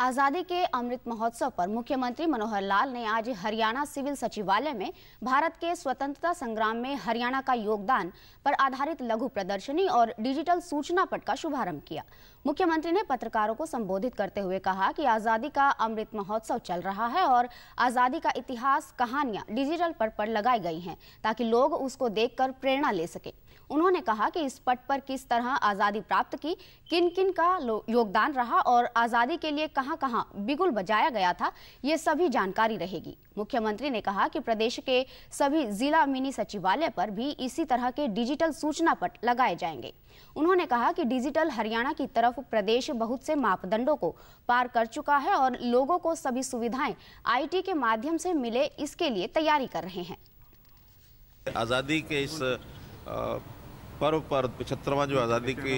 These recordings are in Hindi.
आज़ादी के अमृत महोत्सव पर मुख्यमंत्री मनोहर लाल ने आज हरियाणा सिविल सचिवालय में भारत के स्वतंत्रता संग्राम में हरियाणा का योगदान पर आधारित लघु प्रदर्शनी और डिजिटल सूचना पट का शुभारंभ किया मुख्यमंत्री ने पत्रकारों को संबोधित करते हुए कहा कि आज़ादी का अमृत महोत्सव चल रहा है और आज़ादी का इतिहास कहानियां डिजिटल पट पर लगाई गई है ताकि लोग उसको देख प्रेरणा ले सके उन्होंने कहा कि इस पट पर किस तरह आज़ादी प्राप्त की किन किन का योगदान रहा और आज़ादी के लिए कहा कहां कहां बिगुल बजाया गया था ये सभी जानकारी रहेगी मुख्यमंत्री ने कहा कि प्रदेश के सभी जिला मिनी सचिवालय पर भी इसी तरह के डिजिटल सूचना पट लगाए जाएंगे उन्होंने कहा कि डिजिटल हरियाणा की तरफ प्रदेश बहुत से मापदंडों को पार कर चुका है और लोगों को सभी सुविधाएं आईटी के माध्यम से मिले इसके लिए तैयारी कर रहे हैं आज़ादी के इस आ... पर्व पर पचहत्तरवा जो आज़ादी की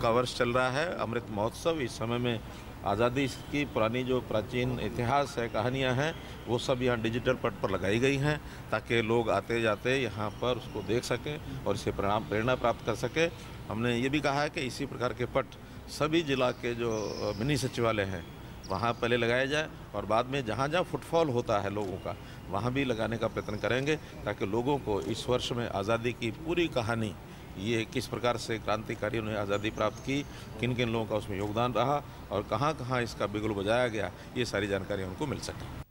का वर्ष चल रहा है अमृत महोत्सव इस समय में आज़ादी की पुरानी जो प्राचीन इतिहास है कहानियां हैं वो सब यहाँ डिजिटल पट पर लगाई गई हैं ताकि लोग आते जाते यहाँ पर उसको देख सकें और इसे प्रणाम प्रेरणा प्राप्त कर सकें हमने ये भी कहा है कि इसी प्रकार के पट सभी जिला के जो मिनी सचिवालय हैं वहाँ पहले लगाया जाए और बाद में जहाँ जहाँ फुटफॉल होता है लोगों का वहाँ भी लगाने का प्रयत्न करेंगे ताकि लोगों को इस वर्ष में आज़ादी की पूरी कहानी ये किस प्रकार से क्रांतिकारियों ने आज़ादी प्राप्त की किन किन लोगों का उसमें योगदान रहा और कहाँ कहाँ इसका बिगुल बजाया गया ये सारी जानकारी उनको मिल सके